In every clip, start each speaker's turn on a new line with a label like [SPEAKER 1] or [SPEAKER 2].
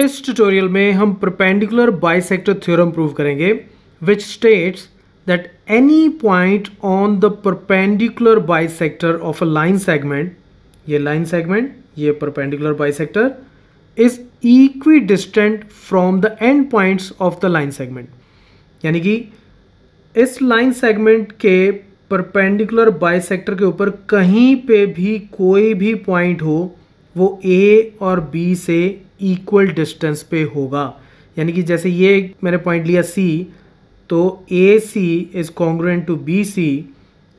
[SPEAKER 1] इस ट्यूटोरियल में हम perpendicular bisector theorem prove करेंगे which states that any point on the perpendicular bisector of a line segment ये line segment ये perpendicular bisector is equidistant from the end point of the line segment यानी कि इस line segment के perpendicular bisector के ऊपर कहीं पे भी कोई भी पॉइंट हो वो ए और बी से इक्वल डिस्टेंस पे होगा यानी कि जैसे ये मैंने पॉइंट लिया सी तो A C is congruent to B C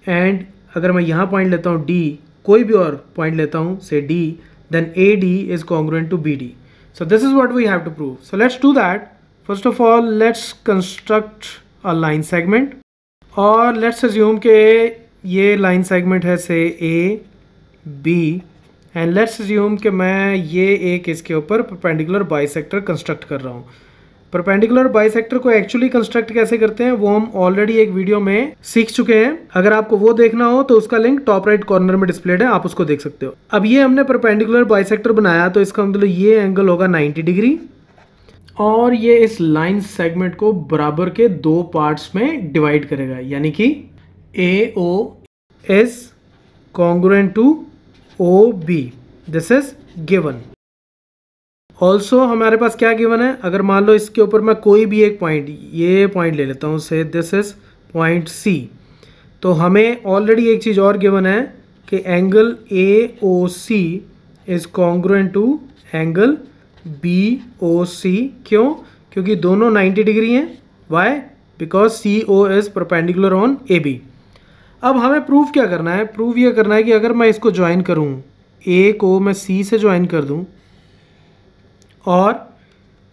[SPEAKER 1] and अगर मैं यहाँ पॉइंट लेता हूँ डी कोई भी और पॉइंट लेता हूँ say D then A D is congruent to B D so this is what we have to prove so let's do that first of all let's construct a line segment और let's assume के ये line सेगमेंट है say A B and let's assume कि मैं ये एक इसके ऊपर परपेंडिकुलर बाइसेक्टर कंस्ट्रक्ट कर रहा हूँ परपेंडिकुलर सेक्टर को एक्चुअली कंस्ट्रक्ट कैसे करते हैं वो हम ऑलरेडी एक वीडियो में सीख चुके हैं अगर आपको वो देखना हो तो उसका लिंक टॉप राइट कॉर्नर में डिस्प्लेड है आप उसको देख सकते हो अब ये हमने परपेंडिकुलर बाइसेक्टर बनाया तो इसका मतलब ये एंगल होगा नाइन्टी डिग्री और ये इस लाइन सेगमेंट को बराबर के दो पार्ट्स में डिवाइड करेगा यानी कि A O is congruent to O B this is given also हमारे पास क्या गिवन है अगर मान लो इसके ऊपर मैं कोई भी एक पॉइंट ये पॉइंट ले लेता हूँ से दिस इज पॉइंट सी तो हमें ऑलरेडी एक चीज़ और गिवन है कि angle A O C is congruent to angle B O C क्यों क्योंकि दोनों 90 डिग्री हैं why because C O is perpendicular on A B अब हमें प्रूव क्या करना है प्रूव ये करना है कि अगर मैं इसको ज्वाइन करूँ ए को मैं सी से ज्वाइन कर दूँ और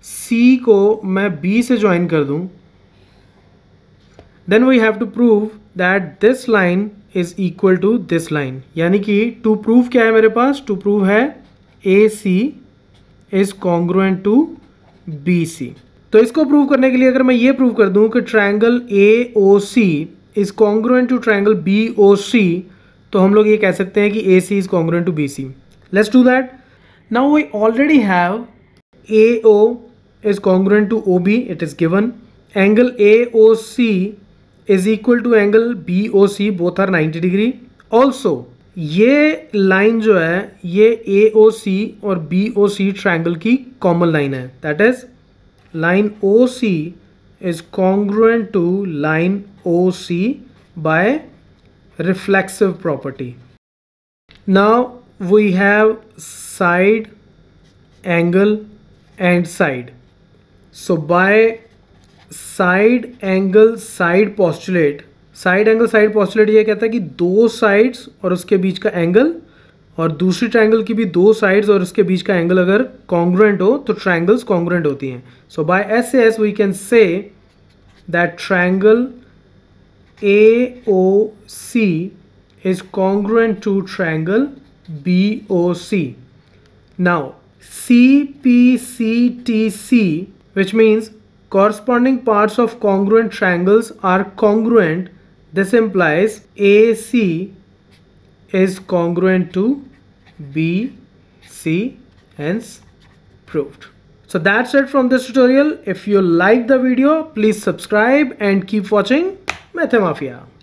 [SPEAKER 1] सी को मैं बी से ज्वाइन कर दूँ then we have to prove that this line is equal to this line यानी कि टू प्रूफ क्या है मेरे पास टू प्रूव है A C is congruent to B C तो इसको प्रूव करने के लिए अगर मैं ये प्रूव कर दूं कि triangle A O C is congruent to triangle B O C तो हम लोग ये कह सकते हैं कि A C is congruent to B C let's do that now we already have A O is congruent to O B it is given angle A O C is equal to angle B O C both are ninety degree also ये line जो है ये A O सी और B O C triangle की common line है that is line O C is congruent to line OC by reflexive property. Now we have side, angle and side. So by side angle side postulate side angle side postulate ये कहता है कि दो sides और उसके बीच का angle और दूसरी ट्राइंगल की भी दो साइड्स और उसके बीच का एंगल अगर कॉन्ग्रेंट हो तो ट्राइंगल्स कॉन्ग्रेंट होती हैं so by S S we can say that triangle A O C is congruent to triangle B O C now C P C T C which means parts of of triangles are congruent this implies A C is congruent to B, C, hence proved. So that's it from this tutorial. If you like the video, please subscribe and keep watching Mathemafia.